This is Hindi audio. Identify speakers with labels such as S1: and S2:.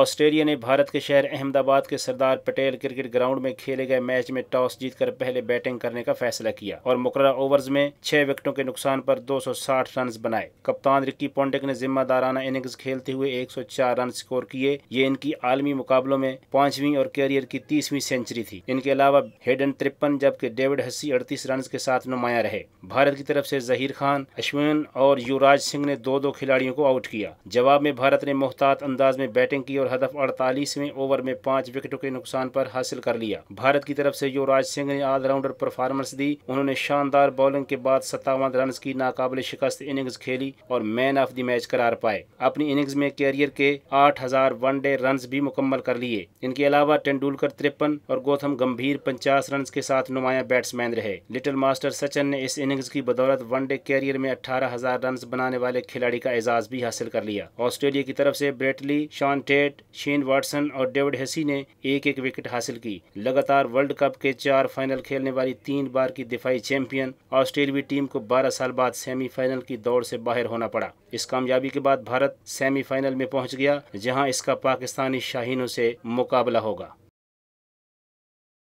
S1: ऑस्ट्रेलिया ने भारत के शहर अहमदाबाद के सरदार पटेल क्रिकेट ग्राउंड में खेले गए मैच में टॉस जीतकर पहले बैटिंग करने का फैसला किया और मुकर ओवर्स में छह विकेटों के नुकसान पर 260 रन बनाए कप्तान रिक्की पॉन्टिक ने जिम्मेदाराना इनिंग्स खेलते हुए 104 रन स्कोर किए ये इनकी आलमी मुकाबलों में पांचवी और कैरियर की तीसवीं सेंचुरी थी इनके अलावा हेडन तिरपन जबकि डेविड हस्सी अड़तीस रन के साथ नुमाया रहे भारत की तरफ से जहीर खान अश्विन और युवराज सिंह ने दो दो खिलाड़ियों को आउट किया जवाब में भारत ने मोहतात अंदाज में बैटिंग की और हदफ अड़तालीसवें ओवर में पाँच विकेटों के नुकसान पर हासिल कर लिया भारत की तरफ से युवराज सिंह ने ऑलराउंडर परफॉर्मेंस दी उन्होंने शानदार बॉलिंग के बाद सत्तावन रन की नाकाबिल शिकस्त इनिंग्स खेली और मैन ऑफ द मैच करार पाए अपनी इनिंग्स में कैरियर के आठ हजार वनडे रन भी मुकम्मल कर लिए इनके अलावा तेंदुलकर तिरपन और गौतम गंभीर पचास रन के साथ नुमाया बैट्समैन रहे लिटिल मास्टर सचिन ने इस इनिंग्स की बदौलत वनडे कैरियर में अठारह हजार रन बनाने वाले खिलाड़ी का एजाज भी हासिल कर लिया ऑस्ट्रेलिया की तरफ से Brett Lee Shaun Tait Bennett Shane Watson और डेविड हेसी ने एक एक विकेट हासिल की लगातार वर्ल्ड कप के चार फाइनल खेलने वाली तीन बार की दिफाई चैंपियन ऑस्ट्रेलवी टीम को 12 साल बाद सेमीफाइनल की दौड़ से बाहर होना पड़ा इस कामयाबी के बाद भारत सेमीफाइनल में पहुंच गया जहां इसका पाकिस्तानी शाहीनों से मुकाबला होगा